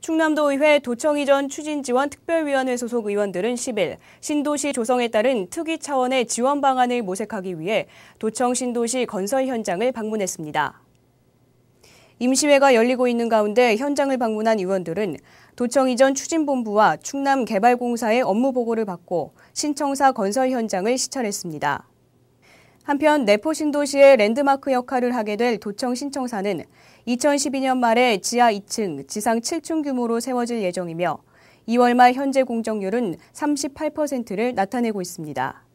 충남도의회 도청이 전 추진지원 특별위원회 소속 의원들은 10일 신도시 조성에 따른 특위 차원의 지원 방안을 모색하기 위해 도청 신도시 건설 현장을 방문했습니다. 임시회가 열리고 있는 가운데 현장을 방문한 의원들은 도청 이전 추진본부와 충남개발공사의 업무 보고를 받고 신청사 건설 현장을 시찰했습니다. 한편 내포 신도시의 랜드마크 역할을 하게 될 도청 신청사는 2012년 말에 지하 2층, 지상 7층 규모로 세워질 예정이며 2월 말 현재 공정률은 38%를 나타내고 있습니다.